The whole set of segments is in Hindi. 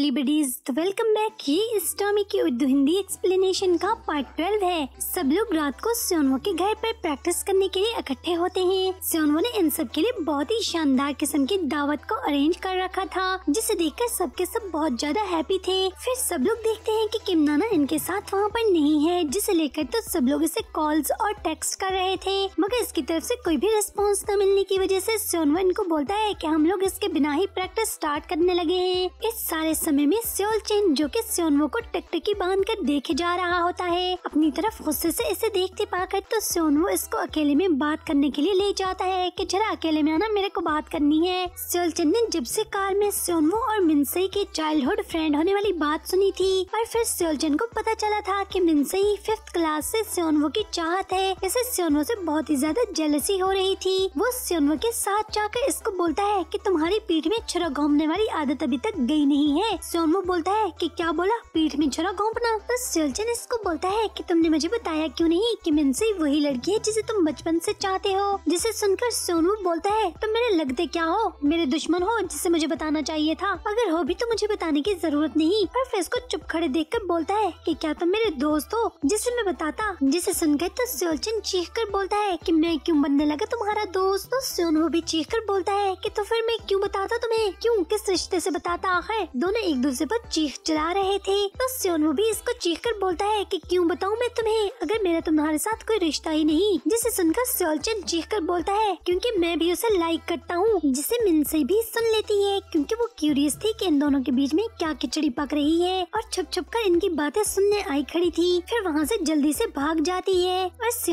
ओनली बडीज तो वेलकम बैक ये इस टॉमी की उर्दू हिंदी एक्सप्लेनेशन का पार्ट ट्वेल्व है सब लोग रात को सोनवो के घर पर प्रैक्टिस करने के लिए इकट्ठे होते हैं सोनवो ने इन सब के लिए बहुत ही शानदार किस्म की दावत को अरेंज कर रखा था जिसे देखकर सबके सब बहुत ज्यादा हैप्पी थे फिर सब लोग देखते हैं कि किमनाना इनके साथ वहाँ पर नहीं है जिसे लेकर तो सब लोग इसे कॉल्स और टेक्स्ट कर रहे थे मगर इसकी तरफ से कोई भी रिस्पॉन्स न मिलने की वजह से सोनवा इनको बोलता है कि हम लोग इसके बिना ही प्रैक्टिस स्टार्ट करने लगे हैं इस सारे समय में सियोल चेन जो कि सोनवो को टकटकी बांध कर देखे जा रहा होता है अपनी तरफ गुस्से से इसे देखते पाकर तो सोनवो इसको अकेले में बात करने के लिए ले जाता है कि जरा अकेले में आना मेरे को बात करनी है सियोल चेन ने जब से कार में सोनवो और मिनसई के चाइल्डहुड फ्रेंड होने वाली बात सुनी थी और फिर सियोल चेन को पता चला था की मिनसई फिफ्थ क्लास ऐसी स्योनवो की चाहत है इसे सोनवो ऐसी बहुत ही ज्यादा जेलसी हो रही थी वो स्योनवो के साथ जाकर इसको बोलता है की तुम्हारी पीठ में छुरा घूमने वाली आदत अभी तक गई नहीं है एक्सियोन वो बोलता है कि क्या बोला पीठ में झरा घोंपना तो सिलचन इसको बोलता है कि तुमने मुझे बताया क्यों नहीं कि मिनसी वही लड़की है जिसे तुम बचपन से चाहते हो जिसे सुनकर सोनू बोलता है तुम मेरे लगते क्या हो मेरे दुश्मन हो जिसे मुझे बताना चाहिए था अगर हो भी तो मुझे बताने की जरूरत नहीं पर फिर इसको चुप खड़े देख कर बोलता है की क्या तुम मेरे दोस्त हो जिसे मैं बताता जिसे सुनकर तो सोलचन चीख कर बोलता है की मैं क्यूँ बनने लगा तुम्हारा दोस्त तो सोनू भी चीख कर बोलता है की तो फिर मैं क्यूँ बताता तुम्हें क्यूँ किस रिश्ते ऐसी बताता है दोनों एक दूसरे पर चीख चला रहे थे तो सोनू भी इसको चीख कर बोलता है कि क्यों बताऊं मैं तुम्हें अगर मेरा तुम्हारे साथ कोई रिश्ता ही नहीं जिसे सुनकर सियोलचन चीख कर बोलता है क्योंकि मैं भी उसे लाइक करता हूँ जिसे मिनसे भी सुन लेती है क्योंकि वो क्यूरियस थी कि इन दोनों के बीच में क्या खिचड़ी पक रही है और छुप छुप कर इनकी बातें सुनने आई खड़ी थी फिर वहाँ से जल्दी से भाग जाती है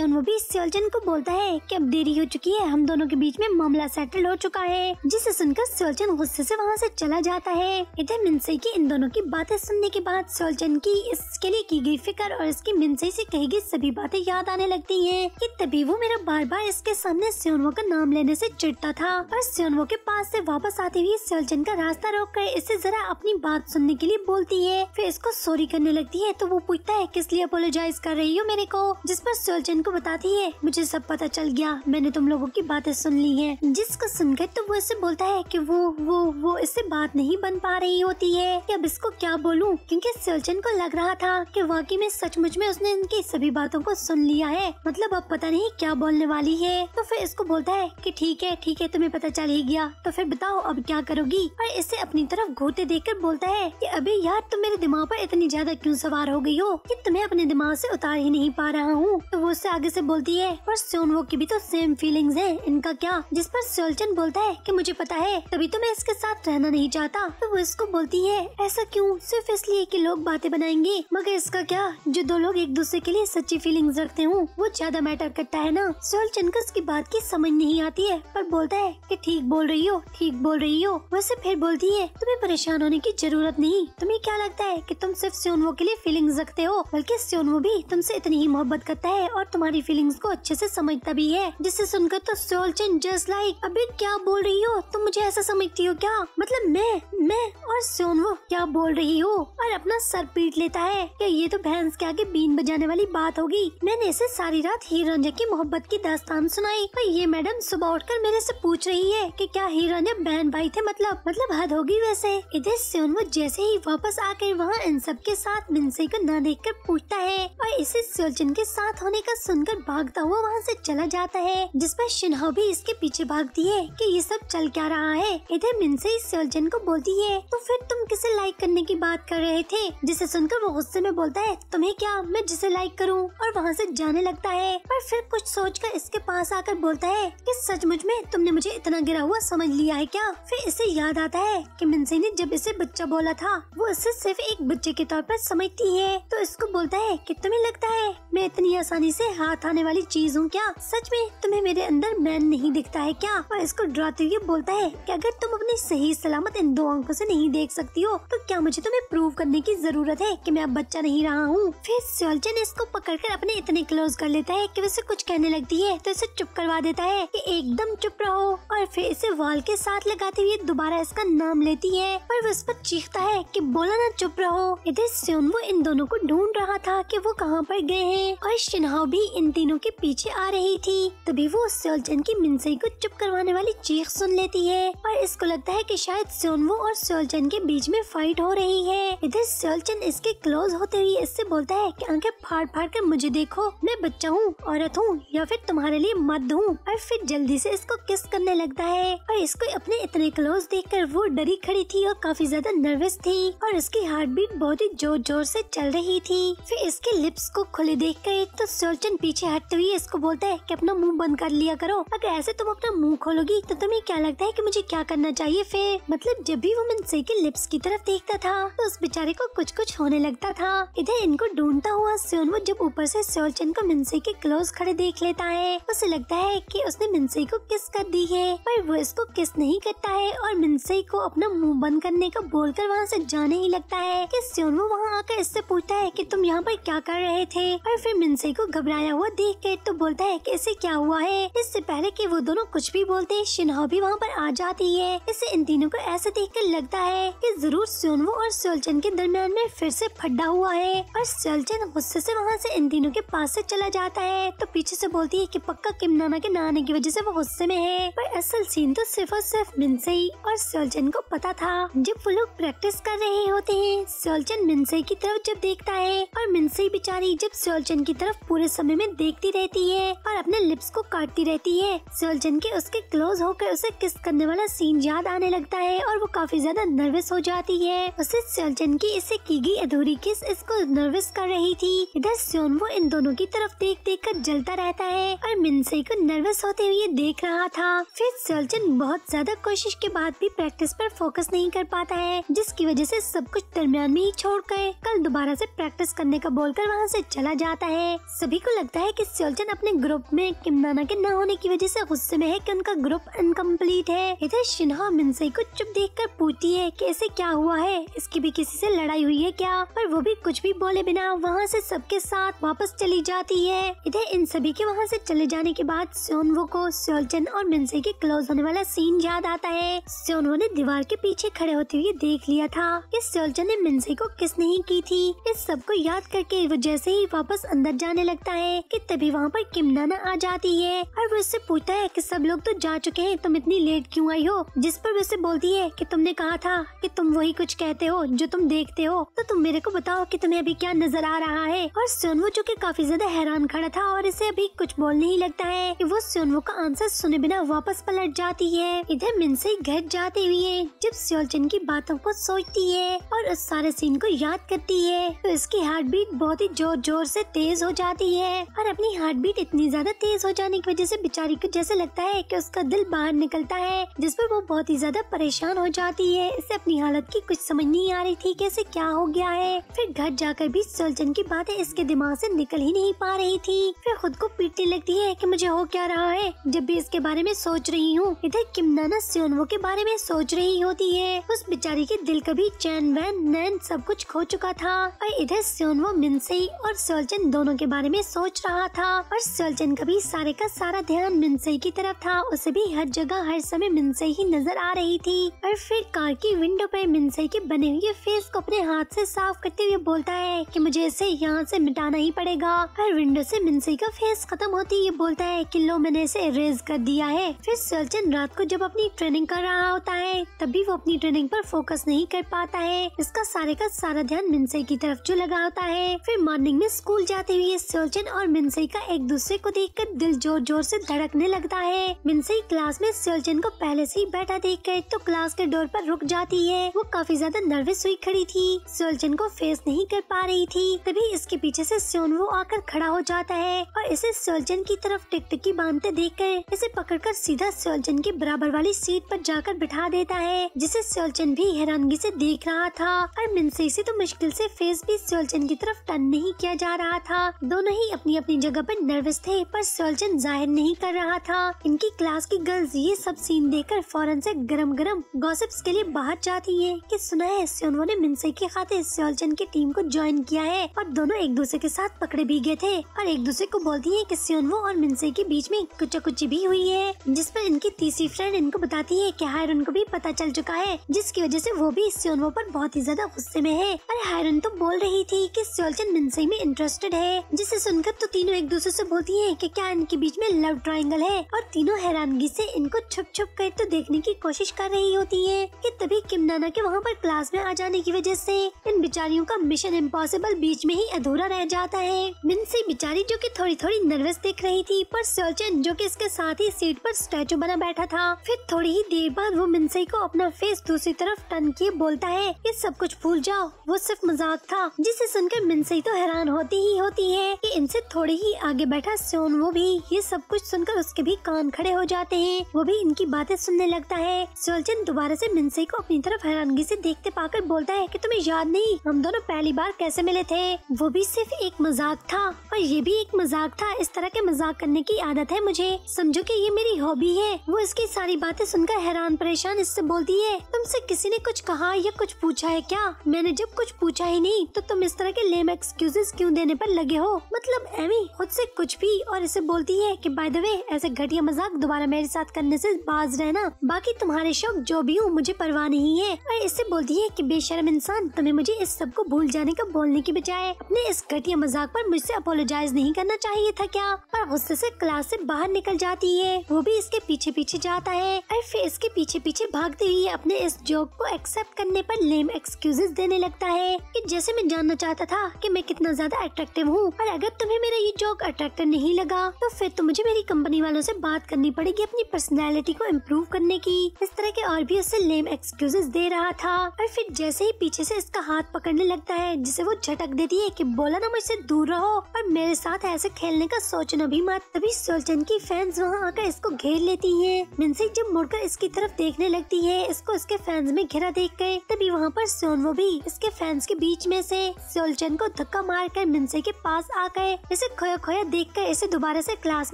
और वो भी सोलचन को बोलता है कि अब देरी हो चुकी है हम दोनों के बीच में मामला सेटल हो चुका है जिसे सुनकर सियोलचन गुस्से से वहाँ से चला जाता है इधर मिनसे की इन दोनों की बातें सुनने के बाद सोलचन की इसके लिए की गई फिक्र और इसकी मिनसे से कही गई सभी बातें याद आने लगती हैं कि तभी वो मेरा बार बार इसके सामने सियोनवो का नाम लेने से चिढ़ता था और सियोनवो के पास से वापस आते हुए सोलचन का रास्ता रोक कर इससे जरा अपनी बात सुनने के लिए बोलती है फिर इसको सॉरी करने लगती है तो वो पूछता है किस लिए अपोलोजाइज कर रही हो मेरे को जिस पर सोलचन को बताती है मुझे सब पता चल गया मैंने तुम लोगों की बातें सुन ली है जिसको सुनकर तो वो इसे बोलता है की वो वो वो इससे बात नहीं बन पा रही होती कहती है कि अब इसको क्या बोलूं क्योंकि सर्जन को लग रहा था कि वाकई में सचमुच में उसने इनकी सभी बातों को सुन लिया है मतलब अब पता नहीं क्या बोलने वाली है तो फिर इसको बोलता है कि ठीक है ठीक है तुम्हें पता चल ही गया तो फिर बताओ अब क्या करोगी और इसे अपनी तरफ घूरते कर बोलता है की अभी यार तुम मेरे दिमाग आरोप इतनी ज्यादा क्यूँ सवार हो गयी हो की तुम्हें अपने दिमाग ऐसी उतार ही नहीं पा रहा हूँ तो वो उससे आगे ऐसी बोलती है और सोन वो की भी तो सेम फीलिंग है इनका क्या जिस पर सोलचन बोलता है की मुझे पता है तभी तो मैं इसके साथ रहना नहीं चाहता तो वो इसको बोलती होती है ऐसा क्यों सिर्फ इसलिए कि लोग बातें बनाएंगे मगर इसका क्या जो दो लोग एक दूसरे के लिए सच्ची फीलिंग्स रखते हो वो ज्यादा मैटर करता है ना सोल चंद की बात की समझ नहीं आती है पर बोलता है कि ठीक बोल रही हो ठीक बोल रही हो वैसे फिर बोलती है तुम्हें परेशान होने की जरूरत नहीं तुम्हें क्या लगता है की तुम सिर्फ सोनवो के लिए फीलिंग रखते हो बल्कि सोनवो भी तुम इतनी ही मोहब्बत करता है और तुम्हारी फीलिंग्स को अच्छे ऐसी समझता भी है जिसे सुनकर तो सोल जस्ट लाइक अभी क्या बोल रही हो तुम मुझे ऐसा समझती हो क्या मतलब मैं मैं और वो क्या बोल रही हो और अपना सर पीट लेता है क्या ये तो भैंस के आगे बीन बजाने वाली बात होगी मैंने इसे सारी रात हीरा की मोहब्बत की दास्तान सुनाई और ये मैडम सुबह उठकर मेरे से पूछ रही है कि क्या हीरा बहन भाई थे मतलब मतलब हद होगी वैसे इधर वो जैसे ही वापस आकर वहाँ इन सब के साथ मिनसे को न देख कर पूछता है और इसे सुलझन के साथ होने का सुनकर भागता हुआ वहाँ ऐसी चला जाता है जिस पर शिन्हा भी इसके पीछे भागती है की ये सब चल क्या रहा है इधर मिनसे इस को बोलती है तो फिर तुम तुम किसे लाइक करने की बात कर रहे थे जिसे सुनकर वो गुस्से में बोलता है तुम्हें क्या मैं जिसे लाइक करूं और वहाँ से जाने लगता है पर फिर कुछ सोचकर इसके पास आकर बोलता है कि सचमुच में तुमने मुझे इतना गिरा हुआ समझ लिया है क्या फिर इसे याद आता है कि मिनसी ने जब इसे बच्चा बोला था वो इसे सिर्फ एक बच्चे के तौर पर समझती है तो इसको बोलता है कि तुम्हें लगता है मैं इतनी आसानी से हाथ आने वाली चीज हूँ क्या सच में तुम्हें मेरे अंदर मैन नहीं दिखता है क्या और इसको डराते हुए बोलता है कि अगर तुम अपनी सही सलामत इन दो आंखों से नहीं देख सकते सकती हो तो क्या मुझे तुम्हें प्रूव करने की जरूरत है कि मैं अब बच्चा नहीं रहा हूँ फिर सोलचन इसको पकड़कर अपने इतने क्लोज कर लेता है कि उसे कुछ कहने लगती है तो इसे चुप करवा देता है कि एकदम चुप रहो और फिर इसे वॉल के साथ लगाते हुए दोबारा इसका नाम लेती है और वो इस पर चीखता है की बोला ना चुप रहो इधर सोन वो इन दोनों को ढूंढ रहा था की वो कहाँ पर गए है और शिन्हाओ भी इन तीनों के पीछे आ रही थी तभी वो सोलचन की मिनसई को चुप करवाने वाली चीख सुन लेती है और इसको लगता है की शायद सोनवो और सोलचन के बीच बीच में फाइट हो रही है इधर सलचन इसके क्लोज होते हुए इससे बोलता है कि आंखें फाड़ फाड़ कर मुझे देखो मैं बच्चा हूँ औरत हूँ या फिर तुम्हारे लिए मर्द हूँ और फिर जल्दी से इसको किस करने लगता है और इसको अपने इतने क्लोज देख कर वो डरी खड़ी थी और काफी ज्यादा नर्वस थी और इसकी हार्ट बीट बहुत ही जोर जोर से चल रही थी फिर इसके लिप्स को खुले देख कर तो सलचंद पीछे हटते हुए इसको बोलता है की अपना मुँह बंद कर लिया करो अगर ऐसे तुम अपना मुँह खोलोगी तो तुम्हें क्या लगता है की मुझे क्या करना चाहिए फिर मतलब जब भी वो मनसे के लिप्स उसकी तरफ देखता था तो उस बेचारे को कुछ कुछ होने लगता था इधर इनको ढूंढता हुआ वो जब ऊपर से सोलचन को मिनसे के क्लोज खड़े देख लेता है उसे लगता है कि उसने मिनसे को किस कर दी है पर वो इसको किस नहीं करता है और मिनसे को अपना मुंह बंद करने का बोलकर वहाँ से जाने ही लगता है कि सोनवु वहाँ आकर इससे पूछता है कि तुम यहाँ पर क्या कर रहे थे और फिर मिनसे को घबराया हुआ देख के तो बोलता है कि इसे क्या हुआ है इससे पहले की वो दोनों कुछ भी बोलते शिन्हा भी वहाँ पर आ जाती है इससे इन तीनों को ऐसे देख कर लगता है कि जरूर सोनवो और सोलचन के दरमियान में फिर से फड्डा हुआ है और सोलचन गुस्से से वहाँ से इन तीनों के पास से चला जाता है तो पीछे से बोलती है कि पक्का किम नाना के नाने की वजह से वो गुस्से में है पर असल सीन तो सिर्फ और सिर्फ मिनसई और सोलचन को पता था जब वो लोग प्रैक्टिस कर रहे होते हैं सोलचन मिनसई की तरफ जब देखता है और मिनसई बेचारी जब सोलचन की तरफ पूरे समय में देखती रहती है और अपने लिप्स को काटती रहती है सोलचन के उसके क्लोज होकर उसे किस करने वाला सीन याद आने लगता है और वो काफी ज्यादा नर्वस हो हो जाती है उसे सियोलजन की इसे की गई अधूरी किस इसको नर्वस कर रही थी इधर सोन वो इन दोनों की तरफ देख देख कर जलता रहता है और मिनसे को नर्वस होते हुए देख रहा था फिर सियोलजन बहुत ज्यादा कोशिश के बाद भी प्रैक्टिस पर फोकस नहीं कर पाता है जिसकी वजह से सब कुछ दरमियान में ही छोड़ कर कल दोबारा से प्रैक्टिस करने का बोलकर वहाँ से चला जाता है सभी को लगता है कि सोलचन अपने ग्रुप में किमनाना के न होने की वजह से गुस्से में है कि उनका ग्रुप इनकम्प्लीट है इधर शिन्हा मिनसे को चुप देख कर पूछती है कि ऐसे से क्या हुआ है इसकी भी किसी से लड़ाई हुई है क्या पर वो भी कुछ भी बोले बिना वहाँ से सबके साथ वापस चली जाती है इधर इन सभी के वहाँ से चले जाने के बाद सोनवो को सोलचन और मिनसे के क्लोज होने वाला सीन याद आता है सोनवो ने दीवार के पीछे खड़े होते हुए देख लिया था कि सोलचन ने मिनसे को किस नहीं की थी इस सब को याद करके वो जैसे ही वापस अंदर जाने लगता है कि तभी वहाँ पर किमनाना आ जाती है और वो उससे पूछता है कि सब लोग तो जा चुके हैं तुम इतनी लेट क्यों आई हो जिस पर वो उसे बोलती है कि तुमने कहा था कि तुम वही कुछ कहते हो जो तुम देखते हो तो तुम मेरे को बताओ कि तुम्हें अभी क्या नजर आ रहा है और सोनवो जो काफी ज्यादा हैरान खड़ा था और इसे अभी कुछ बोलने ही लगता है कि वो सोनवो का आंसर सुने बिना वापस पलट जाती है इधर मिनसे घर जाते हुए जब सियोलचिन की बातों को सोचती है और उस सारे सीन को याद करती है तो इसकी हार्ट बीट बहुत ही जोर जोर से तेज हो जाती है और अपनी हार्ट बीट इतनी ज्यादा तेज हो जाने की वजह से बेचारी को जैसे लगता है कि उसका दिल बाहर निकलता है जिस पर वो बहुत ही ज्यादा परेशान हो जाती है इसे अपनी हालत की कुछ समझ नहीं आ रही थी कैसे क्या हो गया है फिर घर जाकर भी सुलझन की बातें इसके दिमाग से निकल ही नहीं पा रही थी फिर खुद को पीटने लगती है कि मुझे हो क्या रहा है जब भी इसके बारे में सोच रही हूँ इधर किमनाना सियोनवो के बारे में सोच रही होती है उस बेचारी के दिल का भी चैन वैन नैन सब कुछ खो चुका था और इधर सियोनवो मिनसई और सोलचन दोनों के बारे में सोच रहा था और सोलचन का भी सारे का सारा ध्यान मिनसई की तरफ था उसे भी हर जगह हर समय मिनसई ही नजर आ रही थी और फिर कार की विंडो पर पर मिनसई के बने हुए फेस को अपने हाथ से साफ करते हुए बोलता है कि मुझे इसे यहाँ से मिटाना ही पड़ेगा हर विंडो से मिनसई का फेस खत्म होती है बोलता है कि लो मैंने इसे इरेज कर दिया है फिर सलचन रात को जब अपनी ट्रेनिंग कर रहा होता है तभी वो अपनी ट्रेनिंग पर फोकस नहीं कर पाता है इसका सारे का सारा ध्यान मिनसई की तरफ जो लगा होता है फिर मॉर्निंग में स्कूल जाते हुए सलचन और मिनसई का एक दूसरे को देख कर दिल जोर जोर से धड़कने लगता है मिनसई क्लास में सलचन को पहले से ही बैठा देख कर तो क्लास के डोर पर रुक जाती है वो काफी ज्यादा नर्वस हुई खड़ी थी सोलजन को फेस नहीं कर पा रही थी तभी इसके पीछे से सोनवो आकर खड़ा हो जाता है और इसे सोलजन की तरफ टिकटिकी बांधते देख कर इसे पकड़ कर सीधा सोलजन के बराबर वाली सीट पर जाकर बिठा देता है जिसे सोलजन भी हैरानगी से देख रहा था और मिनसे से तो मुश्किल से फेस भी सोलजन की तरफ टर्न नहीं किया जा रहा था दोनों ही अपनी अपनी जगह पर नर्वस थे पर सोलजन जाहिर नहीं कर रहा था इनकी क्लास की गर्ल्स ये सब सीन देखकर फौरन से गरम गरम गॉसिप्स के लिए बाहर जाती रही है कि सुना है इससे उन्होंने मिनसे के खाते सियोलचन की टीम को ज्वाइन किया है और दोनों एक दूसरे के साथ पकड़े भी गए थे और एक दूसरे को बोलती है की सियोनवो और मिनसे के बीच में कुचा कुची भी हुई है जिस पर इनकी तीसरी फ्रेंड इनको बताती है की हायरन को भी पता चल चुका है जिसकी वजह ऐसी वो भी सियोनवो आरोप बहुत ही ज्यादा गुस्से में है और हायरन तो बोल रही थी की सियोलचन मिनसई में इंटरेस्टेड है जिसे सुनकर तो तीनों एक दूसरे ऐसी बोलती है की क्या इनके बीच में लव ट्राइंगल है और तीनों हैरानगी ऐसी इनको छुप छुप कर तो देखने की कोशिश कर रही होती है कि तभी किम सुना कि वहाँ पर क्लास में आ जाने की वजह से इन बिचारियों का मिशन इम्पॉसिबल बीच में ही अधूरा रह जाता है मिनसी बिचारी जो कि थोड़ी थोड़ी नर्वस दिख रही थी पर सोलचन जो कि इसके साथ ही सीट पर स्टैचू बना बैठा था फिर थोड़ी ही देर बाद वो मिनसी को अपना फेस दूसरी तरफ टर्न किए बोलता है ये सब कुछ भूल जाओ वो सिर्फ मजाक था जिसे सुनकर मिनसी तो हैरान होती ही होती है की इनसे थोड़ी ही आगे बैठा सोन वो भी ये सब कुछ सुनकर उसके भी कान खड़े हो जाते हैं वो भी इनकी बातें सुनने लगता है सोलचन दोबारा से मिनसी को अपनी तरफ हैरानगी से देखते पाकर बोलता है कि तुम्हें याद नहीं हम दोनों पहली बार कैसे मिले थे वो भी सिर्फ एक मजाक था और ये भी एक मजाक था इस तरह के मजाक करने की आदत है मुझे समझो कि ये मेरी हॉबी है वो इसकी सारी बातें सुनकर हैरान परेशान इससे बोलती है तुमसे किसी ने कुछ कहा या कुछ पूछा है क्या मैंने जब कुछ पूछा ही नहीं तो तुम इस तरह के लेम एक्सक्यूजेस क्यों देने पर लगे हो मतलब एमी खुद से कुछ भी और इसे बोलती है कि बाय द वे ऐसे घटिया मजाक दोबारा मेरे साथ करने से बाज रहना बाकी तुम्हारे शौक जो भी हूँ मुझे परवाह नहीं है और इससे बोलती है कि बेशरम इंसान तुम्हें मुझे इस सब को भूल जाने का बोलने की बजाय अपने इस घटिया मजाक पर मुझसे अपोलोजाइज नहीं करना चाहिए था क्या पर गुस्से से क्लास से बाहर निकल जाती है वो भी इसके पीछे पीछे जाता है और फिर इसके पीछे पीछे भागते हुए अपने इस जॉब को एक्सेप्ट करने पर लेम एक्सक्यूजेस देने लगता है कि जैसे मैं जानना चाहता था कि मैं कितना ज्यादा अट्रैक्टिव हूँ और अगर तुम्हें मेरा ये जॉब अट्रैक्टिव नहीं लगा तो फिर तो मुझे मेरी कंपनी वालों से बात करनी पड़ेगी अपनी पर्सनैलिटी को इम्प्रूव करने की इस तरह के और भी उससे लेम एक्सक्यूजेस दे रहा था और फिर जैसे ही पीछे से इसका हाथ पकड़ने लगता है जिसे वो झटक देती है कि बोला ना मुझसे दूर रहो और मेरे साथ ऐसे खेलने का सोचना भी मत तभी सोलचन की फैंस वहाँ आकर इसको घेर लेती है मिनसिंग जब मुड़कर इसकी तरफ देखने लगती है इसको इसके फैंस में घिरा देख गए तभी वहाँ पर सोनवो भी इसके फैंस के बीच में से सोलचन को धक्का मार कर मिनसे के पास आ गए इसे खोया खोया देख कर इसे दोबारा से क्लास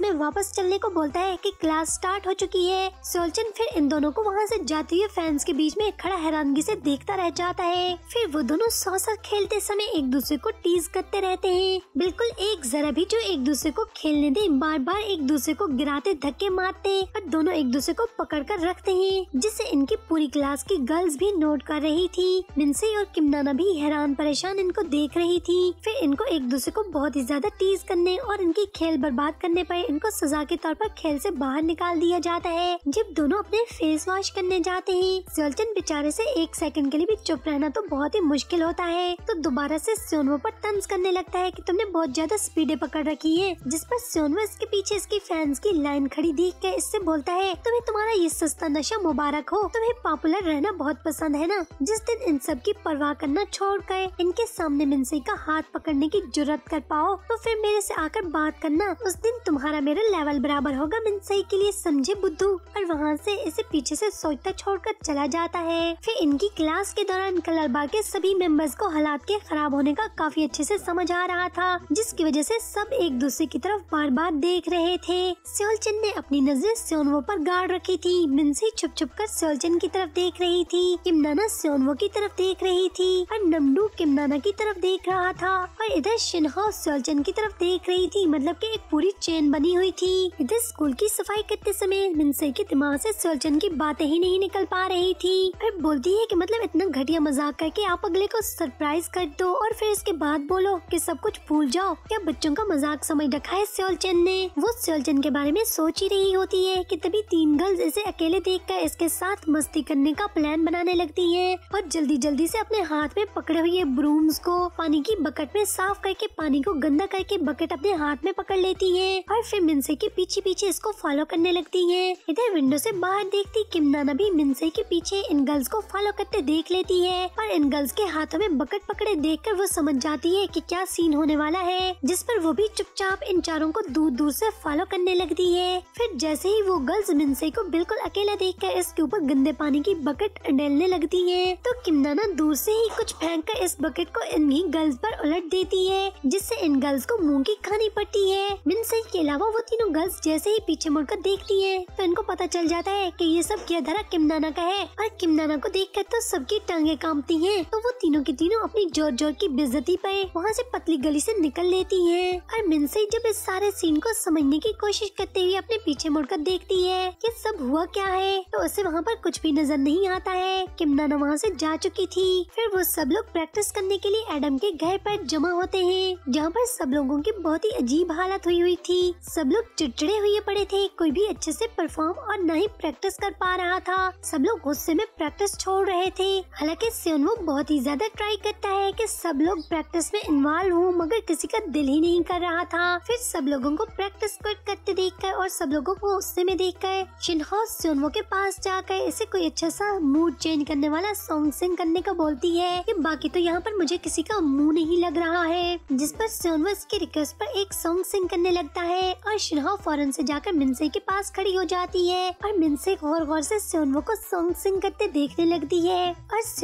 में वापस चलने को बोलता है कि क्लास स्टार्ट हो चुकी है सोलचन फिर इन दोनों को वहाँ से जाती हुई फैंस के बीच में खड़ा हैरानगी से देखता रह जाता है फिर वो दोनों सौसर खेलते समय एक दूसरे को टीज करते रहते हैं बिल्कुल एक जरा भी जो एक दूसरे को खेलने दे बार बार एक दूसरे को गिराते धक्के मारते और दोनों एक दूसरे को पकड़ कर रखते हैं जिससे इनकी पूरी क्लास की गर्ल्स भी नोट कर रही थी मिनसे और किमनाना भी हैरान परेशान इनको देख रही थी फिर इनको एक दूसरे को बहुत ही ज्यादा टीज करने और इनकी खेल बर्बाद करने पर इनको सजा के तौर पर खेल से बाहर निकाल दिया जाता है जब दोनों अपने फेस वॉश करने जाते हैं जलचन बेचारे से एक सेकंड के लिए भी चुप रहना तो बहुत ही मुश्किल होता है तो दोबारा से सोनवा पर तंज करने लगता है कि तुमने बहुत ज्यादा स्पीडे पकड़ रखी है जिस पर सोनवा इसके पीछे इसकी फैंस की लाइन खड़ी देख के इससे बोलता है तुम्हें तुम्हारा ये सस्ता नशा मुबारक हो तुम्हें पॉपुलर रहना बहुत पसंद है ना जिस दिन इन सब की परवाह करना छोड़ कर इनके सामने मिनसे का हाथ पकड़ने की जरूरत कर पाओ तो फिर मेरे ऐसी आकर बात करना उस दिन तुम्हारा मेरा लेवल बराबर होगा मिनसई के लिए समझे बुद्धू और वहाँ से इसे पीछे से सोचता छोड़कर चला जाता है फिर इनकी क्लास के दौरान कलरबा के सभी मेंबर्स को हालात के खराब होने का काफी अच्छे से समझ आ रहा था जिसकी वजह से सब एक दूसरे की तरफ बार बार देख रहे थे सियोलचन ने अपनी नजर सियोनवो पर गाड़ रखी थी मिनसी छुप छुप कर सियोलचन की तरफ देख रही थी किमनाना सियोनवो की तरफ देख रही थी और नमडू किमनाना की तरफ देख रहा था और इधर शिनहा सियोलचन की तरफ देख रही थी मतलब की एक पूरी चेन बनी हुई थी इधर स्कूल की सफाई करते समय मिनसे के दिमाग ऐसी सियोलचन की बातें ही नहीं निकल पा रही थी फिर बोलती है कि मतलब इतना घटिया मजाक करके आप अगले को सरप्राइज कर दो और फिर इसके बाद बोलो कि सब कुछ भूल जाओ क्या बच्चों का मजाक समझ रखा है सियोलचन ने वो सियोलचन के बारे में सोच ही रही होती है कि तभी तीन गर्ल्स इसे अकेले देख कर इसके साथ मस्ती करने का प्लान बनाने लगती है और जल्दी जल्दी ऐसी अपने हाथ में पकड़े हुए ब्रूम्स को पानी की बकेट में साफ करके पानी को गंदा करके बकेट अपने हाथ में पकड़ लेती है और फिर मिनसे के पीछे पीछे इसको फॉलो करने लगती है इधर विंडो से बाहर देखती किमनाना भी मिनसे के पीछे इन गर्ल्स को फॉलो करते देख लेती है पर इन गर्ल्स के हाथों में बकट पकड़े देख कर वो समझ जाती है की क्या सीन होने वाला है जिस पर वो भी चुपचाप इन चारों को दूर दूर ऐसी फॉलो करने लगती है फिर जैसे ही वो गर्ल्स मिनसे को बिल्कुल अकेला देख कर इसके ऊपर गंदे पानी की बकेट डेलने लगती है तो किमनाना दूर से ही कुछ फेंक कर इस बकेट को इन्हीं गर्ल्स पर उलट देती है जिससे इन गर्ल्स को मुंह की खानी पड़ती है मिनसे के अलावा वो तीनों गर्ल्स जैसे ही पीछे मुड़कर देखती है तो इनको पता चल जाता है की ये सब किया धरा किमदाना का है और किमनाना को देखकर तो सबकी टांगे कांपती हैं तो वो तीनों की तीनों अपनी जोर जोर की बेजती पे वहाँ से पतली गली से निकल लेती हैं और मिनसई जब इस सारे सीन को समझने की कोशिश करते हुए अपने पीछे मुड़कर देखती है कि सब हुआ क्या है तो उसे वहाँ पर कुछ भी नजर नहीं आता है किम नाना वहाँ से जा चुकी थी फिर वो सब लोग प्रैक्टिस करने के लिए एडम के घर पर जमा होते हैं जहाँ पर सब लोगों की बहुत ही अजीब हालत हुई हुई थी सब लोग चिड़चिड़े हुए पड़े थे कोई भी अच्छे से परफॉर्म और न ही प्रैक्टिस कर पा रहा था सब लोग गुस्से में प्रैक्टिस छोड़ रहे थे हालांकि सियोनवो बहुत ही ज्यादा ट्राई करता है कि सब लोग प्रैक्टिस में इन्वॉल्व हो मगर किसी का दिल ही नहीं कर रहा था फिर सब लोगों को प्रैक्टिस करते देख कर और सब लोगों को गुस्से में देख कर चिन्हो सियोनवो के पास जाकर इसे कोई अच्छा सा मूड चेंज करने वाला सॉन्ग सिंग करने का बोलती है कि बाकी तो यहाँ पर मुझे किसी का मुँह नहीं लग रहा है जिस पर सोनवा इसकी रिक्वेस्ट पर एक सॉन्ग सिंग करने लगता है और शिनहा फौरन से जाकर मिनसे के पास खड़ी हो जाती है और मिनसे गौर गौर से सोनवो को सॉन्ग सिंग करते देखने नाचने लगती है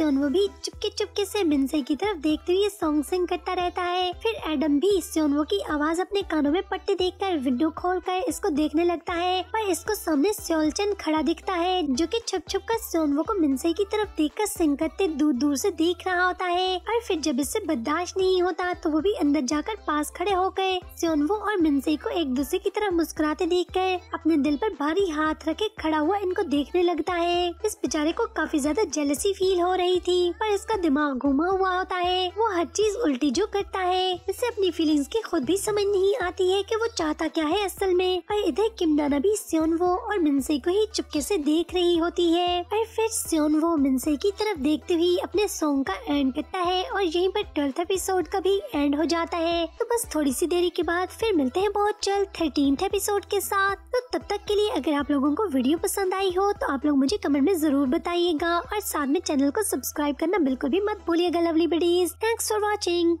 और वो भी चुपके चुपके से मिनसे की तरफ देखते हुए सॉन्ग सिंग करता रहता है फिर एडम भी वो की आवाज अपने कानों में पट्टी कर विंडो खोल कर इसको देखने लगता है पर इसको सामने सोलचन खड़ा दिखता है जो की छुप छुप कर वो को मिनसे की तरफ देख कर सिंग करते दूर दूर ऐसी देख रहा होता है और फिर जब इससे बर्दाश्त नहीं होता तो वो भी अंदर जाकर पास खड़े हो गए सोनवो और मिनसे को एक दूसरे की तरफ मुस्कुराते देख कर अपने दिल पर भारी हाथ रखे खड़ा हुआ इनको देखने लगता है इस बेचारे को काफी ज्यादा जेलसी फील हो रही थी पर इसका दिमाग घुमा हुआ होता है वो हर चीज उल्टी जो करता है इसे अपनी फीलिंग्स की खुद भी समझ नहीं आती है कि वो चाहता क्या है असल में और इधर किमनाना भी वो और मिनसे को ही चुपके से देख रही होती है और फिर वो मिनसे की तरफ देखते हुए अपने सॉन्ग का एंड करता है और यहीं पर ट्वेल्थ एपिसोड का भी एंड हो जाता है तो बस थोड़ी सी देरी के बाद फिर मिलते हैं बहुत जल्द थर्टीन एपिसोड के साथ तो तब तक के लिए अगर आप लोगों को वीडियो पसंद आई हो तो आप लोग मुझे कमेंट में जरूर बताइएगा और साथ में चैनल को सब्सक्राइब करना बिल्कुल भी मत भूलिएगा lovely buddies thanks for watching